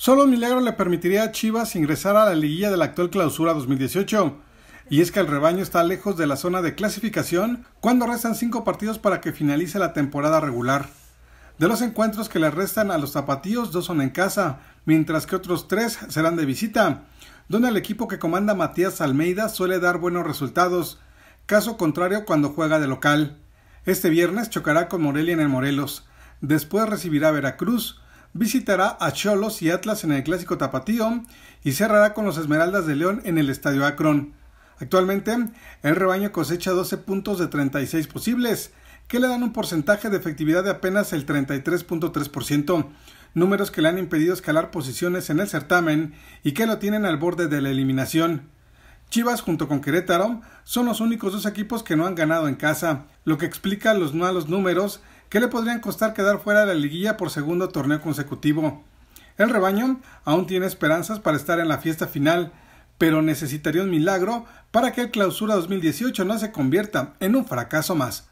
Solo un milagro le permitiría a Chivas ingresar a la liguilla de la actual clausura 2018. Y es que el rebaño está lejos de la zona de clasificación cuando restan cinco partidos para que finalice la temporada regular. De los encuentros que le restan a los zapatíos, dos son en casa, mientras que otros tres serán de visita, donde el equipo que comanda Matías Almeida suele dar buenos resultados, caso contrario cuando juega de local. Este viernes chocará con Morelia en el Morelos, después recibirá a Veracruz, visitará a Cholos y Atlas en el Clásico Tapatío y cerrará con los Esmeraldas de León en el Estadio Akron. Actualmente, el rebaño cosecha 12 puntos de 36 posibles, que le dan un porcentaje de efectividad de apenas el 33.3%, números que le han impedido escalar posiciones en el certamen y que lo tienen al borde de la eliminación. Chivas junto con Querétaro son los únicos dos equipos que no han ganado en casa, lo que explica los malos números que le podrían costar quedar fuera de la liguilla por segundo torneo consecutivo. El rebaño aún tiene esperanzas para estar en la fiesta final, pero necesitaría un milagro para que el clausura 2018 no se convierta en un fracaso más.